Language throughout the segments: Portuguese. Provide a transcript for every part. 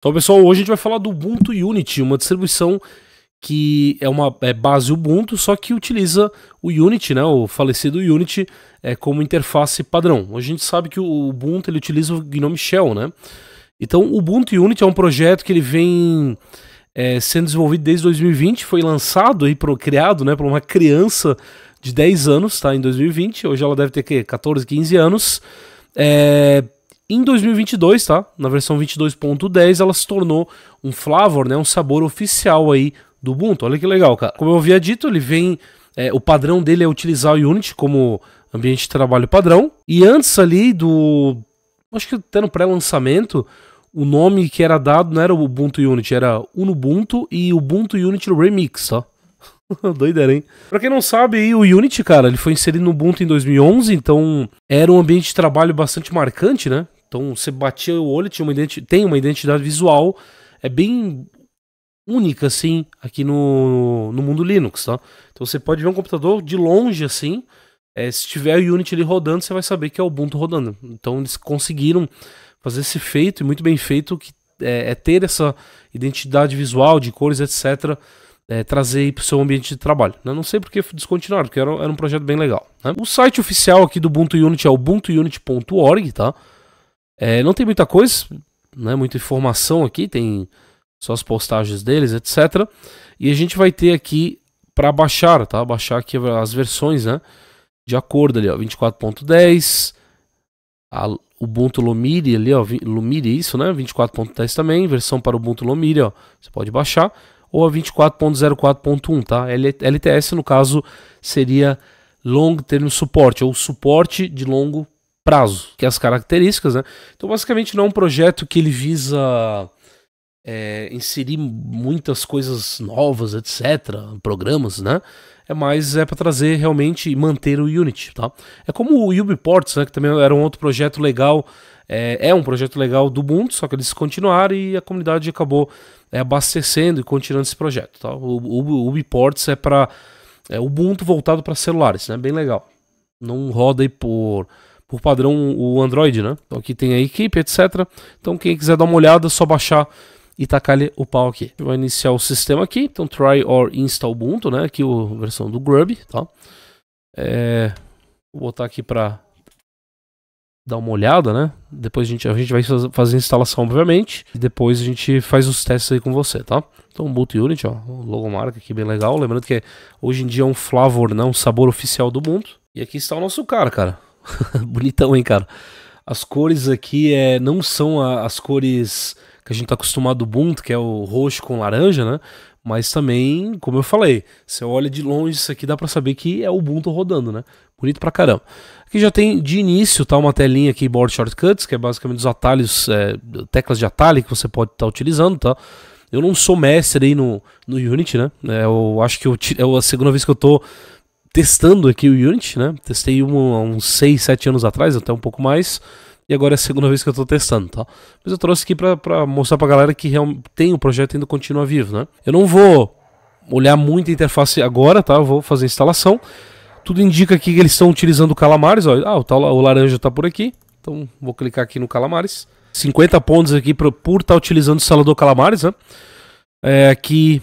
Então, pessoal, hoje a gente vai falar do Ubuntu Unity, uma distribuição que é uma é base Ubuntu, só que utiliza o Unity, né, o falecido Unity, é, como interface padrão. Hoje a gente sabe que o Ubuntu ele utiliza o GNOME Shell, né? Então, o Ubuntu Unity é um projeto que ele vem é, sendo desenvolvido desde 2020, foi lançado e criado né, por uma criança de 10 anos, tá? Em 2020, hoje ela deve ter que 14, 15 anos. É, em 2022, tá? Na versão 22.10, ela se tornou um flavor, né? Um sabor oficial aí do Ubuntu. Olha que legal, cara. Como eu havia dito, ele vem... É, o padrão dele é utilizar o Unity como ambiente de trabalho padrão. E antes ali do... Acho que até no pré-lançamento, o nome que era dado não era o Ubuntu Unity, era Unubuntu e Ubuntu Unity Remix, ó. Tá? Doideira, hein? Pra quem não sabe, o Unity, cara, ele foi inserido no Ubuntu em 2011, então era um ambiente de trabalho bastante marcante, né? Então você batia o olho, tinha uma tem uma identidade visual, é bem única, assim, aqui no, no mundo Linux, tá? Então você pode ver um computador de longe, assim, é, se tiver o Unity ali rodando, você vai saber que é o Ubuntu rodando. Então eles conseguiram fazer esse feito, e muito bem feito, que é, é ter essa identidade visual de cores, etc., é, trazer para o seu ambiente de trabalho. Né? não sei porque descontinuaram, porque era, era um projeto bem legal. Né? O site oficial aqui do Ubuntu Unity é ubuntuunity.org, tá? É, não tem muita coisa, né, muita informação aqui, tem só as postagens deles, etc. E a gente vai ter aqui para baixar, tá? Baixar aqui as versões, né? De acordo ali, ó, 24.10, Ubuntu Lumire ali, ó, Lumire isso, né? 24.10 também, versão para Ubuntu Lumire, ó, você pode baixar ou a 24.04.1, tá? LTS no caso seria Long Term Support ou suporte de longo prazo, que é as características, né? Então, basicamente, não é um projeto que ele visa é, inserir muitas coisas novas, etc., programas, né? É mais é para trazer realmente e manter o Unity, tá? É como o Ubiports, né? Que também era um outro projeto legal, é, é um projeto legal do mundo, só que eles continuaram e a comunidade acabou é, abastecendo e continuando esse projeto, tá? O, o, o Ubiports é para é Ubuntu voltado para celulares, né? Bem legal. Não roda aí por por padrão o Android, né? Então aqui tem a equipe, etc. Então quem quiser dar uma olhada, é só baixar e tacar o pau aqui. Vai iniciar o sistema aqui, então try or install Ubuntu, né? Aqui a versão do Grub, tá? É... Vou botar aqui para dar uma olhada, né? Depois a gente, a gente vai fazer a instalação, obviamente. E depois a gente faz os testes aí com você, tá? Então, Boot Unit, ó, logomarca aqui bem legal. Lembrando que hoje em dia é um flavor, né? Um sabor oficial do mundo. E aqui está o nosso cara, cara. Bonitão, hein, cara? As cores aqui é, não são a, as cores que a gente tá acostumado do Ubuntu, que é o roxo com laranja, né? Mas também, como eu falei, você olha de longe isso aqui, dá para saber que é o Ubuntu rodando, né? Bonito pra caramba. Aqui já tem de início tá uma telinha aqui, Board Shortcuts, que é basicamente os atalhos, é, teclas de atalho que você pode estar tá utilizando, tá? Eu não sou mestre aí no, no Unity, né? É, eu acho que eu, é a segunda vez que eu tô testando aqui o Unity, né? Testei um, há uns 6, 7 anos atrás, até um pouco mais. E agora é a segunda vez que eu estou testando, tá? Mas eu trouxe aqui para mostrar para a galera que tem o projeto ainda continua vivo, né? Eu não vou olhar muito a interface agora, tá? Eu vou fazer a instalação. Tudo indica aqui que eles estão utilizando calamares, ó. Ah, o, tal, o laranja está por aqui. Então vou clicar aqui no calamares. 50 pontos aqui por estar tá utilizando o instalador calamares, né? É, aqui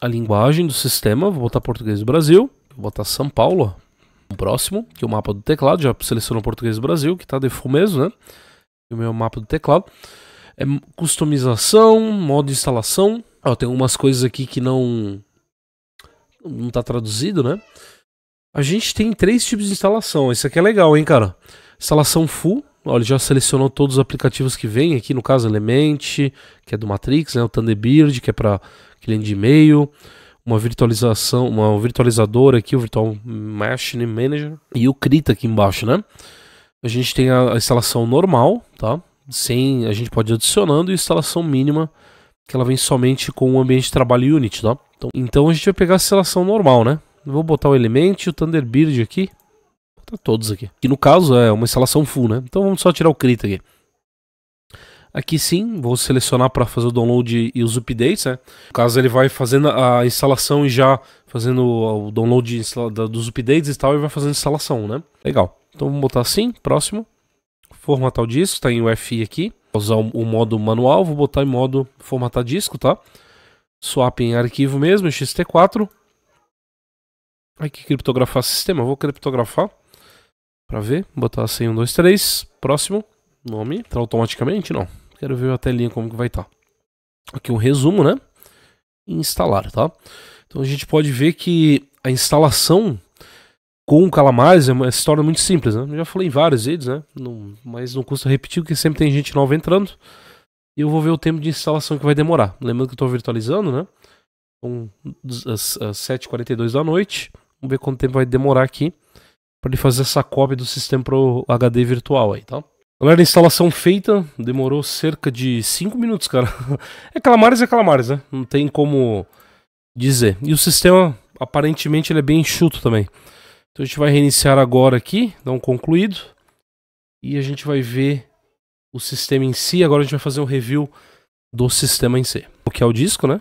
a linguagem do sistema, vou botar português do Brasil, vou botar São Paulo, o próximo, que é o mapa do teclado, já selecionou português do Brasil, que está default mesmo, né? E o meu mapa do teclado. É customização, modo de instalação. Ó, tem algumas coisas aqui que não não tá traduzido, né? A gente tem três tipos de instalação. Isso aqui é legal, hein, cara? Instalação full, Olha, ele já selecionou todos os aplicativos que vem aqui, no caso Element, que é do Matrix, né, o Thunderbird, que é para cliente de e-mail, uma virtualização, uma virtualizadora aqui, o Virtual Machine Manager e o Krita aqui embaixo, né? A gente tem a, a instalação normal, tá? Sem, a gente pode ir adicionando e instalação mínima, que ela vem somente com o ambiente de trabalho Unity, tá? Então, então a gente vai pegar a instalação normal, né? Vou botar o Element e o Thunderbird aqui todos aqui. Que no caso é uma instalação full, né? Então vamos só tirar o crita aqui. Aqui sim, vou selecionar para fazer o download e os updates, né? No caso ele vai fazendo a instalação e já fazendo o download dos updates e tal, e vai fazendo a instalação, né? Legal. Então vamos botar assim, próximo. Formatar o disco, está em UFI aqui. Vou usar o modo manual, vou botar em modo formatar disco, tá? Swap em arquivo mesmo, XT4. Aqui criptografar sistema, vou criptografar para ver. Botar assim, 1, 2, 3. Próximo. Nome. Tá automaticamente? Não. Quero ver a telinha como que vai estar. Tá. Aqui um resumo, né? Instalar, tá? Então a gente pode ver que a instalação com o Calamares é uma muito simples, né? Eu já falei em vários vídeos, né? Não, mas não custa repetir, porque sempre tem gente nova entrando. E eu vou ver o tempo de instalação que vai demorar. Lembrando que eu estou virtualizando, né? Então, às 7h42 da noite. Vamos ver quanto tempo vai demorar aqui para ele fazer essa cópia do sistema para o HD virtual aí, tá? Galera, instalação feita, demorou cerca de 5 minutos, cara. é calamares, é calamares, né? Não tem como dizer. E o sistema, aparentemente, ele é bem enxuto também. Então a gente vai reiniciar agora aqui, dar um concluído. E a gente vai ver o sistema em si. Agora a gente vai fazer um review do sistema em si. O que é o disco, né?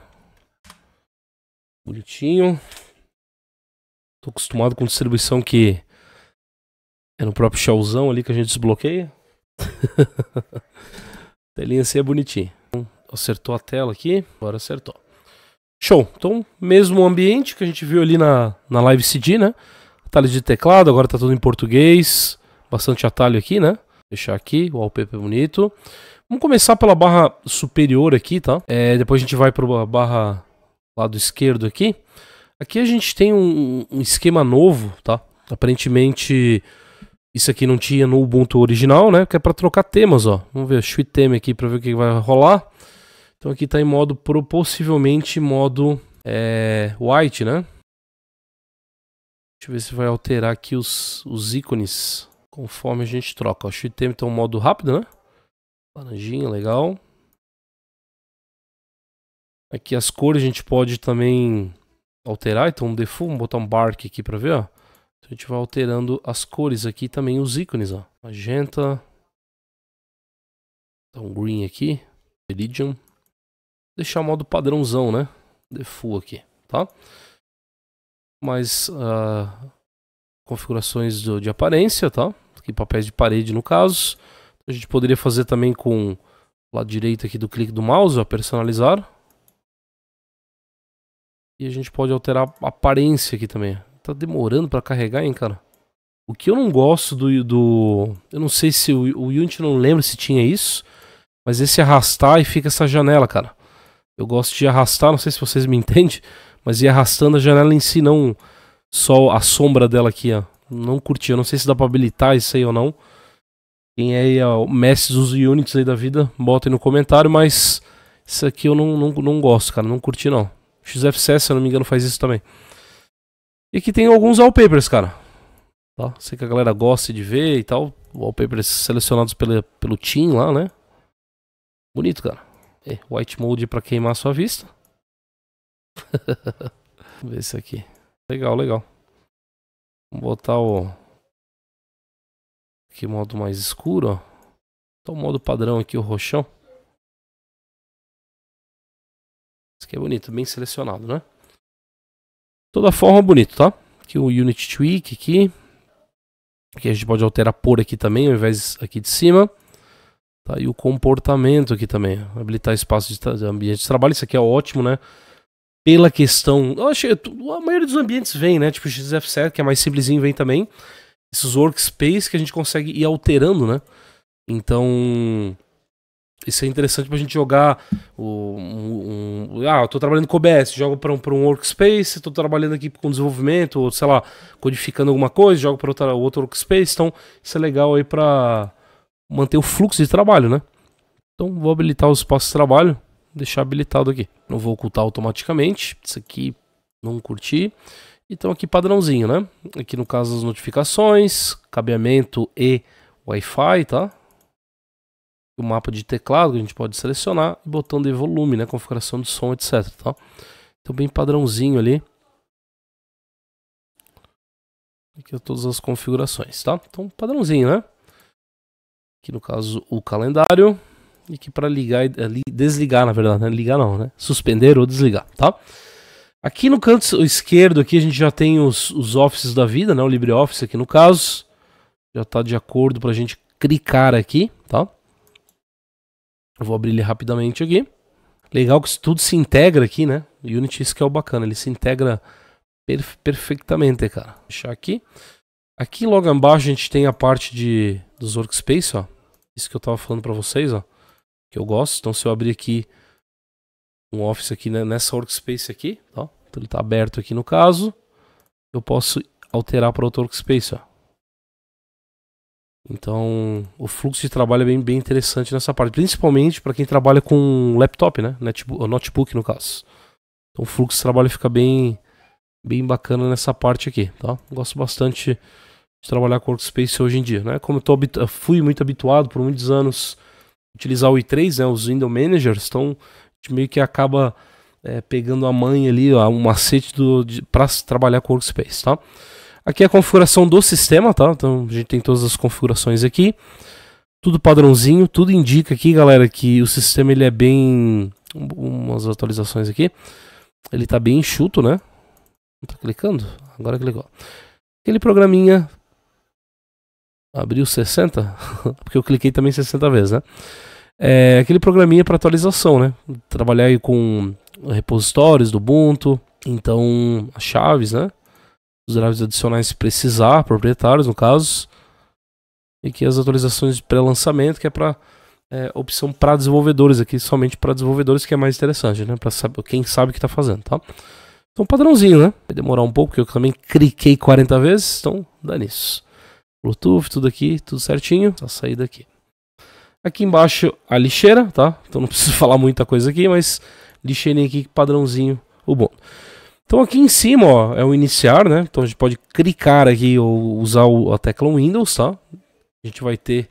Bonitinho. Tô acostumado com distribuição que é no próprio showzão ali que a gente desbloqueia. Telinha assim é bonitinha. Acertou a tela aqui, agora acertou. Show. Então, mesmo ambiente que a gente viu ali na, na live CD, né? Atalho de teclado, agora tá tudo em português. Bastante atalho aqui, né? Deixar aqui, o wallpaper bonito. Vamos começar pela barra superior aqui, tá? É, depois a gente vai para a barra lado esquerdo aqui. Aqui a gente tem um, um esquema novo, tá? Aparentemente isso aqui não tinha no Ubuntu original, né? Que é para trocar temas, ó. Vamos ver, chui tema aqui para ver o que vai rolar. Então aqui está em modo, possivelmente, modo é, white, né? Deixa eu ver se vai alterar aqui os, os ícones conforme a gente troca. O Shitem tem tá então, um modo rápido, né? Laranjinha, legal. Aqui as cores a gente pode também alterar. Então, um default, vamos botar um bark aqui para ver, ó. Então a gente vai alterando as cores aqui também, os ícones, ó. Magenta. Então, green aqui. Iridium. Deixar o modo padrãozão, né? Default aqui, tá? Mais uh, configurações do, de aparência, tá? Aqui papéis de parede, no caso. A gente poderia fazer também com o lado direito aqui do clique do mouse, ó, personalizar. E a gente pode alterar a aparência aqui também. Tá demorando pra carregar, hein, cara? O que eu não gosto do... do eu não sei se o, o Unity, não lembro se tinha isso. Mas esse arrastar e fica essa janela, cara. Eu gosto de arrastar, não sei se vocês me entendem. Mas ir arrastando a janela em si, não só a sombra dela aqui, ó. Não curti, eu não sei se dá pra habilitar isso aí ou não. Quem é o mestre dos Units aí da vida, bota aí no comentário, mas... Isso aqui eu não, não, não gosto, cara. Não curti, não. XFCS, se eu não me engano, faz isso também. E que tem alguns wallpapers, cara. Tá? Sei que a galera gosta de ver e tal. Wallpapers selecionados pela, pelo Team lá, né? Bonito, cara. É, white mode pra queimar a sua vista. Vamos ver esse aqui. Legal, legal. Vamos botar o... Aqui modo mais escuro, ó. Então o modo padrão aqui, o roxão. Isso aqui é bonito, bem selecionado, né? Toda forma bonito, tá? Aqui o Unit Tweak aqui. Aqui a gente pode alterar por aqui também, ao invés aqui de cima. Tá, e o comportamento aqui também. Habilitar espaço de ambiente de trabalho. Isso aqui é ótimo, né? Pela questão. Eu achei, a maioria dos ambientes vem, né? Tipo o XF7, que é mais simplesinho, vem também. Esses workspace que a gente consegue ir alterando, né? Então isso é interessante pra gente jogar o, um, um, ah, eu tô trabalhando com OBS, jogo para um, pra um workspace, tô trabalhando aqui com desenvolvimento, ou sei lá, codificando alguma coisa, jogo para outro workspace, então isso é legal aí para manter o fluxo de trabalho, né? Então vou habilitar os espaços de trabalho, deixar habilitado aqui. Não vou ocultar automaticamente, isso aqui não curti. Então aqui padrãozinho, né? Aqui no caso as notificações, cabeamento e Wi-Fi, tá? o mapa de teclado que a gente pode selecionar e botão de volume, né, configuração de som, etc. Tá? Então bem padrãozinho ali. Aqui é todas as configurações, tá? Então padrãozinho, né? Aqui no caso o calendário e aqui para ligar e eh, desligar, na verdade, né? ligar não, né? Suspender ou desligar, tá? Aqui no canto esquerdo aqui a gente já tem os, os offices da vida, né? O LibreOffice aqui no caso já está de acordo para a gente clicar aqui, eu vou abrir ele rapidamente aqui. Legal que tudo se integra aqui, né? Unity, isso que é o bacana, ele se integra perfeitamente, cara. Vou deixar aqui. Aqui logo embaixo a gente tem a parte de, dos workspace, ó. Isso que eu tava falando pra vocês, ó. Que eu gosto. Então se eu abrir aqui um office aqui né, nessa workspace aqui, ó. Então ele tá aberto aqui no caso. Eu posso alterar para outro workspace, ó. Então, o fluxo de trabalho é bem, bem interessante nessa parte, principalmente para quem trabalha com laptop, né? Netbook, notebook, no caso. Então, o fluxo de trabalho fica bem, bem bacana nessa parte aqui, tá? Gosto bastante de trabalhar com Workspace hoje em dia, né? Como eu fui muito habituado por muitos anos a utilizar o i3, né? Os window managers, então a gente meio que acaba é, pegando a mãe ali, ó, um macete para trabalhar com Workspace, tá? Aqui é a configuração do sistema, tá? Então a gente tem todas as configurações aqui. Tudo padrãozinho, tudo indica aqui, galera, que o sistema ele é bem... Umas atualizações aqui. Ele tá bem enxuto, né? tá clicando? Agora clicou. Aquele programinha... Abriu 60? Porque eu cliquei também 60 vezes, né? É aquele programinha para atualização, né? Trabalhar aí com repositórios do Ubuntu, então chaves, né? os drives adicionais se precisar, proprietários no caso. E aqui as atualizações de pré-lançamento, que é para é, opção para desenvolvedores aqui, somente para desenvolvedores que é mais interessante, né? Para quem sabe o que está fazendo, tá? Então padrãozinho, né? Vai demorar um pouco, porque eu também cliquei 40 vezes, então dá nisso. Bluetooth, tudo aqui, tudo certinho, só sair daqui. Aqui embaixo a lixeira, tá? Então não preciso falar muita coisa aqui, mas lixeirinha aqui, padrãozinho, o bom. Então aqui em cima, ó, é o iniciar, né? Então a gente pode clicar aqui ou usar o, a tecla Windows, tá? A gente vai ter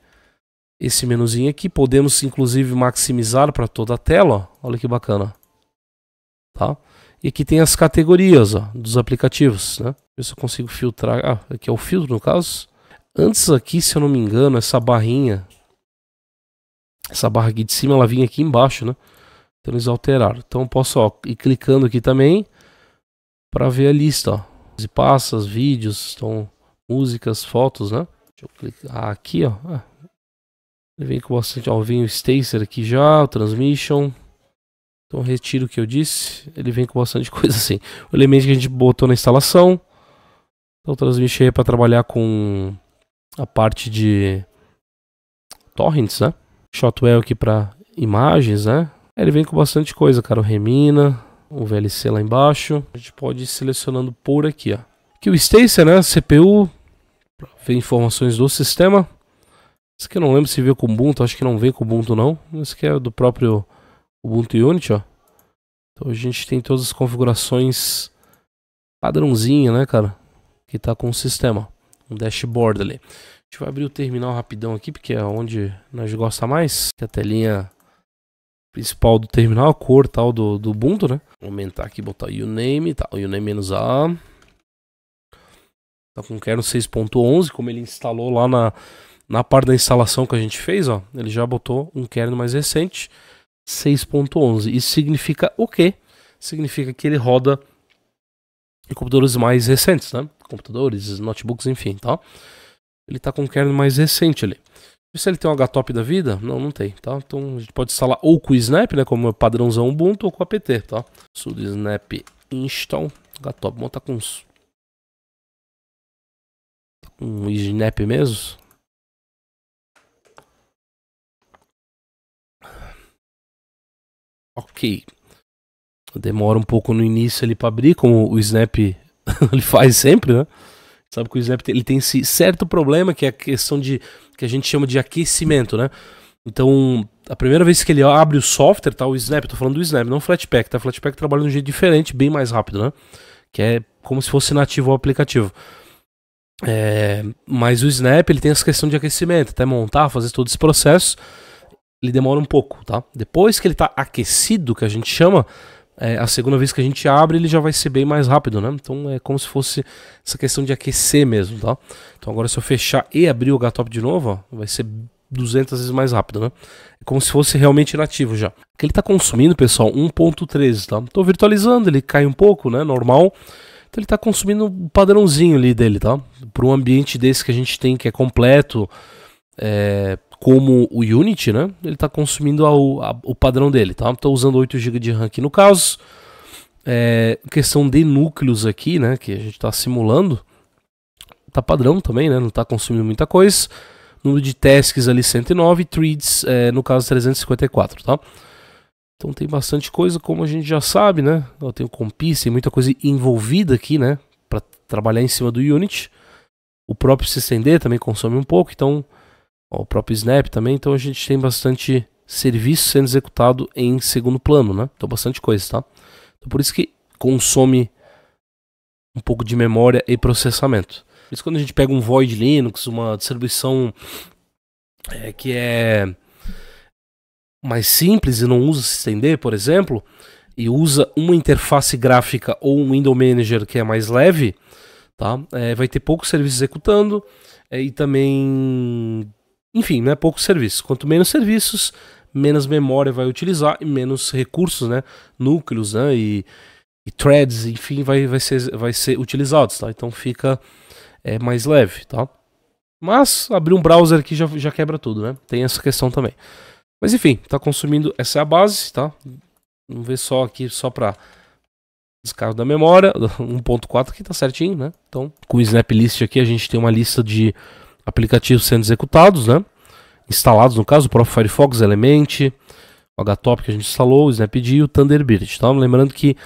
esse menuzinho aqui. Podemos, inclusive, maximizar para toda a tela, ó. Olha que bacana. Tá? E aqui tem as categorias, ó, dos aplicativos, né? Ver se eu consigo filtrar. Ah, aqui é o filtro, no caso. Antes aqui, se eu não me engano, essa barrinha... Essa barra aqui de cima, ela vinha aqui embaixo, né? Então eles alteraram. Então eu posso ó, ir clicando aqui também para ver a lista, ó. E passas, vídeos, estão músicas, fotos, né? Deixa eu clicar aqui, ó. Ah. ele vem com bastante, ó, vem o Stacer aqui já, o Transmission. Então retiro o que eu disse, ele vem com bastante coisa assim. O elemento que a gente botou na instalação. Então o Transmission é para trabalhar com a parte de torrents, né? Shotwell aqui para imagens, né? Ele vem com bastante coisa, cara, o Remina, o VLC lá embaixo. A gente pode ir selecionando por aqui, ó. Aqui o Stacy, né, CPU, para ver informações do sistema. Esse aqui eu não lembro se veio com Ubuntu, acho que não veio com Ubuntu não. Esse aqui é do próprio Ubuntu Unity, ó. Então a gente tem todas as configurações padrãozinha, né, cara? Que tá com o sistema. Um dashboard ali. A gente vai abrir o terminal rapidão aqui, porque é onde nós gosta mais. Que a telinha principal do terminal, a cor tal do, do Ubuntu, né? Vou aumentar aqui, botar uname, tá? uname-a. Tá com kernel 6.11, como ele instalou lá na, na parte da instalação que a gente fez, ó. Ele já botou um kernel mais recente, 6.11. Isso significa o quê? Significa que ele roda em computadores mais recentes, né? Computadores, notebooks, enfim, tá? Ele tá com um kernel mais recente ali se ele tem um HTOP da vida? Não, não tem, tá? Então a gente pode instalar ou com o Snap, né? Como é padrãozão Ubuntu, ou com o apt, tá? sudo snap install HTOP. Vamos botar tá com uns... Tá um snap mesmo? Ok. Demora um pouco no início ali para abrir, como o Snap ele faz sempre, né? sabe que o Snap ele tem esse certo problema que é a questão de que a gente chama de aquecimento, né? Então, a primeira vez que ele abre o software, tá? O Snap, tô falando do Snap, não o Flatpak, tá? O Flatpak trabalha de um jeito diferente, bem mais rápido, né? Que é como se fosse nativo ao aplicativo. É, mas o Snap, ele tem essa questão de aquecimento, até montar, fazer todo esse processo, ele demora um pouco, tá? Depois que ele tá aquecido, que a gente chama, é, a segunda vez que a gente abre, ele já vai ser bem mais rápido, né? Então é como se fosse essa questão de aquecer mesmo, tá? Então agora se eu fechar e abrir o gatop de novo, ó, vai ser 200 vezes mais rápido, né? É como se fosse realmente nativo já. Que ele está consumindo, pessoal, 1.13, tá? Estou virtualizando, ele cai um pouco, né? Normal. Então ele está consumindo o um padrãozinho ali dele, tá? Para um ambiente desse que a gente tem que é completo, é, como o Unity, né? Ele está consumindo a, o padrão dele, tá? Estou usando 8 GB de RAM aqui no caso. É, questão de núcleos aqui, né? Que a gente está simulando. está padrão também, né? Não está consumindo muita coisa. Número de tasks ali 109, threads é, no caso 354, tá? Então tem bastante coisa, como a gente já sabe, né? Eu tenho compis, tem muita coisa envolvida aqui, né? Para trabalhar em cima do Unity. O próprio SystemD também consome um pouco, então o próprio Snap também, então a gente tem bastante serviço sendo executado em segundo plano, né? Então bastante coisa, tá? Então por isso que consome um pouco de memória e processamento. Por isso quando a gente pega um Void Linux, uma distribuição é, que é mais simples e não usa se estender, por exemplo, e usa uma interface gráfica ou um window manager que é mais leve, tá? É, vai ter poucos serviços executando é, e também enfim, né, poucos serviços. Quanto menos serviços, menos memória vai utilizar e menos recursos, né, núcleos né, e, e threads, enfim, vai, vai, ser, vai ser utilizados. Tá? Então fica é, mais leve. Tá? Mas abrir um browser aqui já, já quebra tudo, né? Tem essa questão também. Mas enfim, está consumindo. Essa é a base, tá? Vamos ver só aqui, só para descargo da memória. 1.4 aqui tá certinho, né? Então, com o Snap List aqui, a gente tem uma lista de aplicativos sendo executados, né? Instalados, no caso, o próprio Firefox, Element, o HTOP que a gente instalou, o SnapD e o Thunderbird. Tá? Lembrando que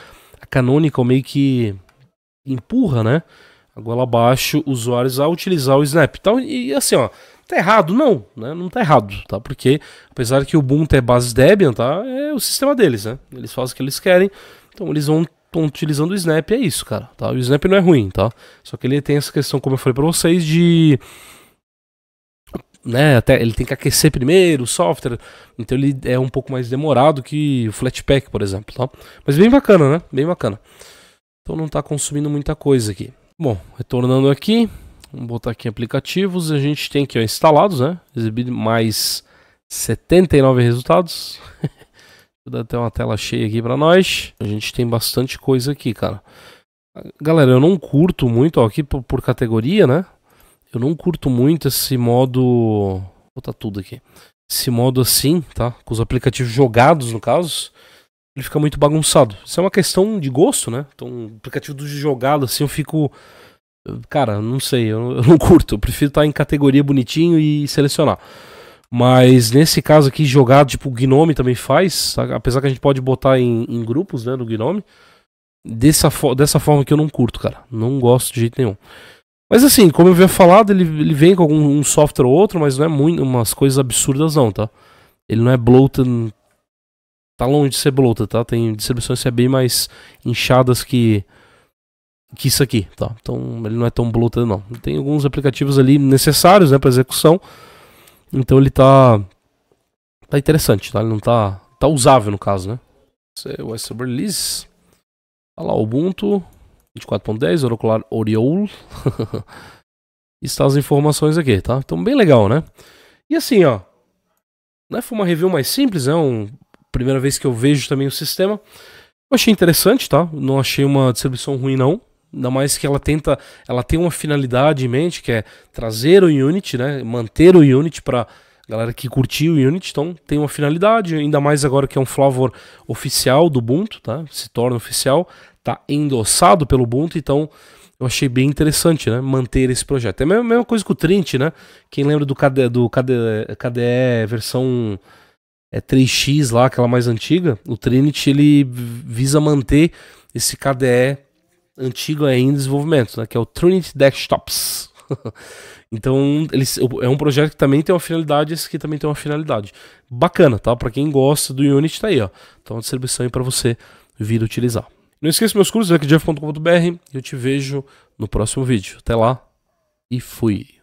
a Canonical meio que empurra, né? Agora abaixo, usuários a utilizar o Snap. Então, e, assim, ó, tá errado? Não, né? Não tá errado, tá? Porque, apesar que o Ubuntu é base Debian, tá? É o sistema deles, né? Eles fazem o que eles querem, então eles vão utilizando o Snap, é isso, cara, tá? O Snap não é ruim, tá? Só que ele tem essa questão, como eu falei para vocês, de né, até ele tem que aquecer primeiro o software, então ele é um pouco mais demorado que o Flatpak, por exemplo. Tá? Mas bem bacana, né? Bem bacana. Então não está consumindo muita coisa aqui. Bom, retornando aqui, vamos botar aqui aplicativos, a gente tem aqui ó, instalados, né? Exibido mais 79 resultados. Vou dar até uma tela cheia aqui para nós. A gente tem bastante coisa aqui, cara. Galera, eu não curto muito ó, aqui por, por categoria, né? Eu não curto muito esse modo. Vou botar tudo aqui. Esse modo assim, tá? Com os aplicativos jogados, no caso. Ele fica muito bagunçado. Isso é uma questão de gosto, né? Então, aplicativo jogado assim, eu fico. Cara, não sei, eu, não curto. Eu prefiro estar em categoria bonitinho e selecionar. Mas nesse caso aqui, jogado, tipo, o Gnome também faz. Apesar que a gente pode botar em, em grupos, né? No Gnome dessa, fo dessa forma que eu não curto, cara. Não gosto de jeito nenhum. Mas assim, como eu havia falado, ele, ele vem com algum um software ou outro, mas não é muito, umas coisas absurdas não, tá? Ele não é bloated, tá longe de ser bloated, tá? Tem distribuições que é bem mais inchadas que que isso aqui, tá? Então ele não é tão bloated não. Tem alguns aplicativos ali necessários, né, para execução. Então ele tá tá interessante, tá? Ele não tá tá usável no caso, né? Esse é o Release. Olha tá lá, Ubuntu 24.10, Oracular Oriol. Está as informações aqui, tá? Então, bem legal, né? E assim, ó. Né, foi uma review mais simples, é né? um, primeira vez que eu vejo também o sistema. Eu achei interessante, tá? Não achei uma distribuição ruim, não. Ainda mais que ela tenta, ela tem uma finalidade em mente, que é trazer o Unity, né? Manter o Unity para galera que curtiu o Unity, então tem uma finalidade, ainda mais agora que é um flavor oficial do Ubuntu, tá? Se torna oficial, está endossado pelo Ubuntu, então eu achei bem interessante, né? Manter esse projeto. É a mesma coisa com o Trint, né? Quem lembra do KDE, do KDE, KDE versão é, 3X lá, aquela mais antiga, o Trinity ele visa manter esse KDE antigo em desenvolvimento, né? Que é o Trinity Desktops. então, ele, é um projeto que também tem uma finalidade, esse aqui também tem uma finalidade. Bacana, tá? Para quem gosta do Unity, tá aí, ó. Então, a distribuição aí para você vir utilizar. Não esqueça meus cursos, aqui é Eu te vejo no próximo vídeo. Até lá e fui.